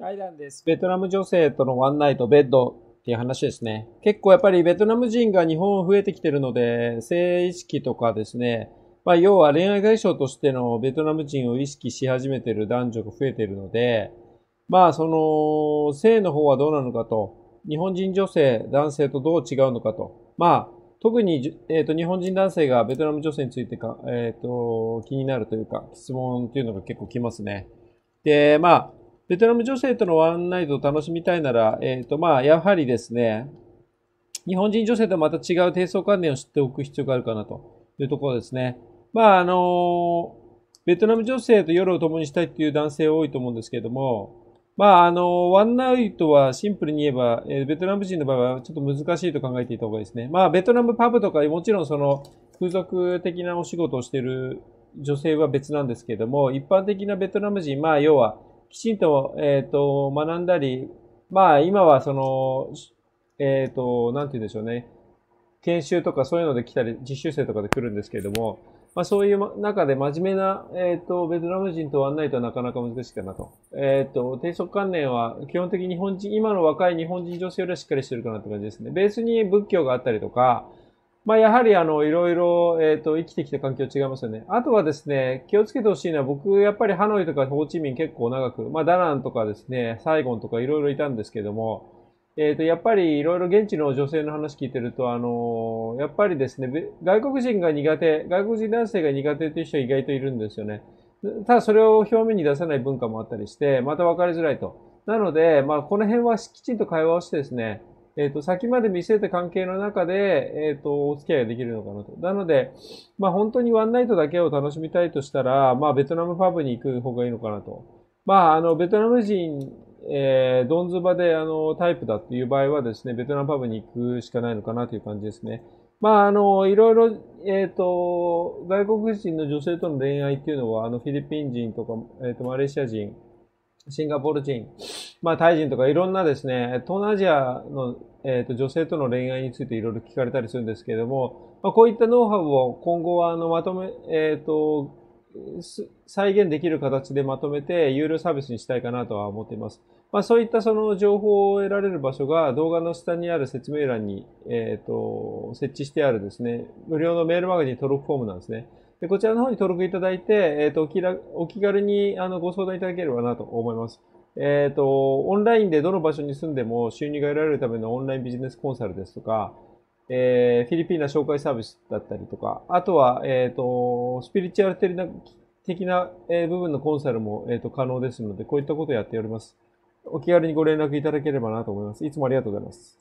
アイランです。ベトナム女性とのワンナイト、ベッドっていう話ですね。結構やっぱりベトナム人が日本増えてきてるので、性意識とかですね、まあ要は恋愛対象としてのベトナム人を意識し始めてる男女が増えてるので、まあその、性の方はどうなのかと、日本人女性、男性とどう違うのかと、まあ特に、えーと、日本人男性がベトナム女性についてか、えーと、と気になるというか、質問っていうのが結構きますね。で、まあ、ベトナム女性とのワンナイトを楽しみたいなら、えっ、ー、と、まあ、やはりですね、日本人女性とまた違う低層観念を知っておく必要があるかなというところですね。まあ、あのベトナム女性と夜を共にしたいっていう男性多いと思うんですけれども、まあ、あの、ワンナイトはシンプルに言えば、えベトナム人の場合はちょっと難しいと考えていた方がいいですね。まあ、ベトナムパブとか、もちろんその、風俗的なお仕事をしている女性は別なんですけれども、一般的なベトナム人、まあ、要は、きちんと、えっ、ー、と、学んだり、まあ、今はその、えっ、ー、と、なんて言うんでしょうね。研修とかそういうので来たり、実習生とかで来るんですけれども、まあ、そういう中で真面目な、えっ、ー、と、ベトナム人と案内とはなかなか難しいかなと。えっ、ー、と、低速関連は基本的に日本人、今の若い日本人女性よりはしっかりしてるかなって感じですね。ベースに仏教があったりとか、まあ、やはり、あの、いろいろ、えっ、ー、と、生きてきた環境違いますよね。あとはですね、気をつけてほしいのは、僕、やっぱりハノイとかホーチミン結構長く、まあ、ダナンとかですね、サイゴンとかいろいろいたんですけども、えっ、ー、と、やっぱりいろいろ現地の女性の話聞いてると、あのー、やっぱりですね、外国人が苦手、外国人男性が苦手という人は意外といるんですよね。ただそれを表面に出さない文化もあったりして、また分かりづらいと。なので、まあ、この辺はきちんと会話をしてですね、えっ、ー、と、先まで見据えた関係の中で、えっ、ー、と、お付き合いができるのかなと。なので、まあ本当にワンナイトだけを楽しみたいとしたら、まあベトナムパブに行く方がいいのかなと。まあ、あの、ベトナム人、えー、ドンズバで、あの、タイプだっていう場合はですね、ベトナムパブに行くしかないのかなという感じですね。まあ、あの、いろいろ、えっ、ー、と、外国人の女性との恋愛っていうのは、あの、フィリピン人とか、えっ、と、マレーシア人、シンガポール人、まあ、タイ人とかいろんなですね、東南アジアの、えーと、女性との恋愛についていろいろ聞かれたりするんですけれども、まあ、こういったノウハウを今後はあのまとめ、えっ、ー、と、再現できる形でまとめて有料サービスにしたいかなとは思っています。まあ、そういったその情報を得られる場所が動画の下にある説明欄に、えーと、設置してあるですね、無料のメールマガジン登録フォームなんですね。でこちらの方に登録いただいて、えーと、とお気軽にあのご相談いただければなと思います。えっ、ー、と、オンラインでどの場所に住んでも収入が得られるためのオンラインビジネスコンサルですとか、えー、フィリピンナ紹介サービスだったりとか、あとは、えっ、ー、と、スピリチュアル的な的な部分のコンサルも、えーと可能ですので、こういったことをやっております。お気軽にご連絡いただければなと思います。いつもありがとうございます。